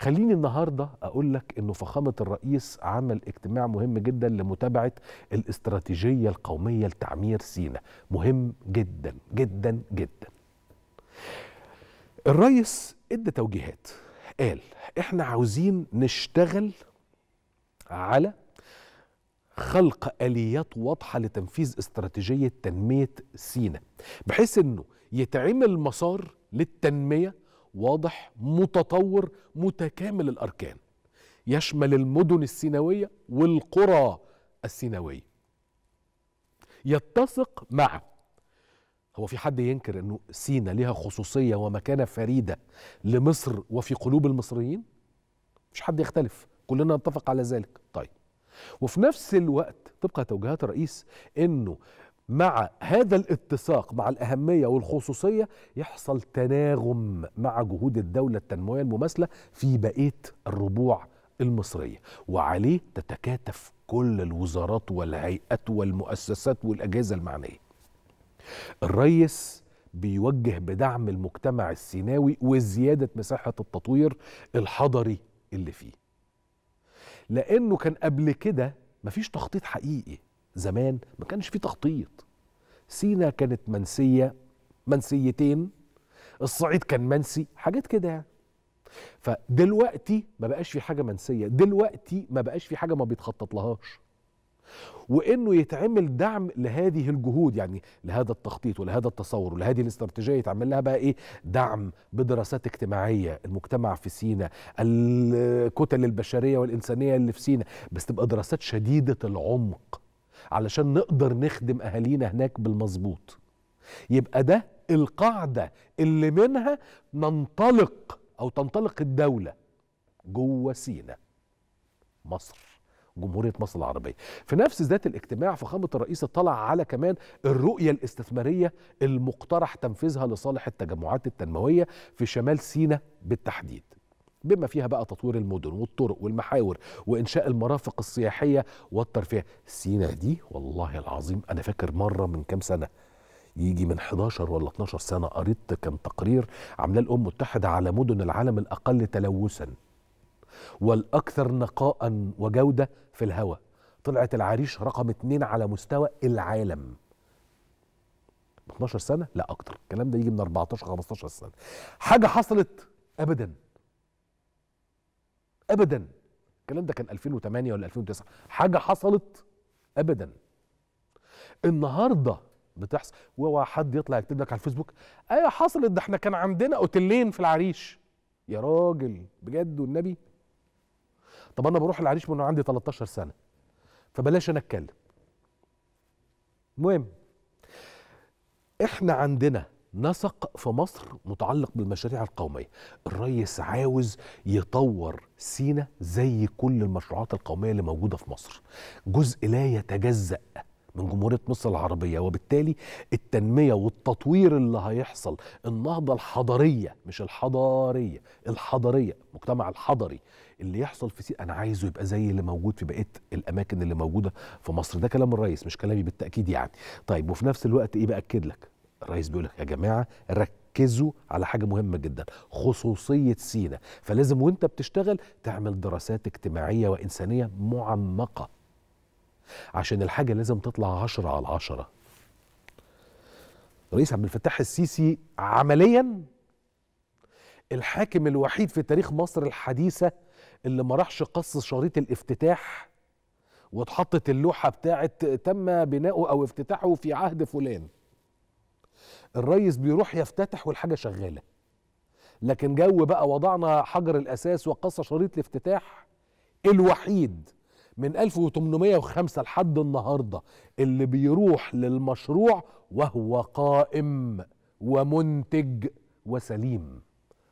خليني النهارده اقول لك انه فخامه الرئيس عمل اجتماع مهم جدا لمتابعه الاستراتيجيه القوميه لتعمير سينا مهم جدا جدا جدا الرئيس ادى توجيهات قال احنا عاوزين نشتغل على خلق اليات واضحه لتنفيذ استراتيجيه تنميه سينا بحيث انه يتعمل مسار للتنميه واضح متطور متكامل الاركان يشمل المدن السينويه والقرى السينويه يتسق مع هو في حد ينكر انه سينا لها خصوصيه ومكانه فريده لمصر وفي قلوب المصريين مش حد يختلف كلنا نتفق على ذلك طيب وفي نفس الوقت تبقى توجهات الرئيس انه مع هذا الاتساق مع الأهمية والخصوصية يحصل تناغم مع جهود الدولة التنموية المماثلة في بقية الربوع المصرية وعليه تتكاتف كل الوزارات والهيئات والمؤسسات والأجهزة المعنية الرئيس بيوجه بدعم المجتمع السيناوي وزيادة مساحة التطوير الحضري اللي فيه لأنه كان قبل كده مفيش تخطيط حقيقي زمان ما كانش في تخطيط سينا كانت منسية منسيتين الصعيد كان منسي حاجات كده يعني فدلوقتي ما بقاش في حاجة منسية دلوقتي ما بقاش في حاجة ما بيتخطط لهاش وانه يتعمل دعم لهذه الجهود يعني لهذا التخطيط ولهذا التصور ولهذه الاستراتيجيه يتعمل لها بقى ايه دعم بدراسات اجتماعيه المجتمع في سينا الكتل البشريه والانسانيه اللي في سينا بس تبقى دراسات شديده العمق علشان نقدر نخدم اهالينا هناك بالمظبوط يبقى ده القاعده اللي منها ننطلق او تنطلق الدوله جوه سينا مصر جمهورية مصر العربية في نفس ذات الاجتماع فخامة الرئيس اطلع على كمان الرؤية الاستثمارية المقترح تنفيذها لصالح التجمعات التنموية في شمال سينا بالتحديد بما فيها بقى تطوير المدن والطرق والمحاور وانشاء المرافق السياحيه والترفيه سينا دي والله العظيم انا فاكر مره من كام سنه يجي من 11 ولا 12 سنه قريت كان تقرير عاملاه الامم المتحده على مدن العالم الاقل تلوثا والاكثر نقاء وجوده في الهواء طلعت العريش رقم اثنين على مستوى العالم 12 سنه لا اكتر الكلام ده يجي من 14 15 سنه حاجه حصلت ابدا ابدا الكلام ده كان 2008 ولا 2009 حاجه حصلت ابدا النهارده بتحصل اوعى حد يطلع يكتب لك على الفيسبوك ايه حصلت ده احنا كان عندنا اوتيلين في العريش يا راجل بجد والنبي طب انا بروح العريش من عندي 13 سنه فبلاش انا اتكلم المهم احنا عندنا نسق في مصر متعلق بالمشاريع القومية الريس عاوز يطور سينا زي كل المشروعات القومية اللي موجودة في مصر جزء لا يتجزأ من جمهورية مصر العربية وبالتالي التنمية والتطوير اللي هيحصل النهضة الحضارية مش الحضارية الحضارية المجتمع الحضري اللي يحصل في سينا أنا عايزه يبقى زي اللي موجود في بقية الأماكن اللي موجودة في مصر ده كلام الرئيس مش كلامي بالتأكيد يعني طيب وفي نفس الوقت إيه بأكد لك الرئيس بيقول لك يا جماعه ركزوا على حاجه مهمه جدا خصوصيه سينا فلازم وانت بتشتغل تعمل دراسات اجتماعيه وانسانيه معمقه عشان الحاجه لازم تطلع عشرة على عشرة رئيس عبد الفتاح السيسي عمليا الحاكم الوحيد في تاريخ مصر الحديثه اللي ما راحش قص شريط الافتتاح واتحطت اللوحه بتاعه تم بناؤه او افتتاحه في عهد فلان الريس بيروح يفتتح والحاجه شغاله لكن جو بقى وضعنا حجر الاساس وقص شريط الافتتاح الوحيد من 1805 لحد النهارده اللي بيروح للمشروع وهو قائم ومنتج وسليم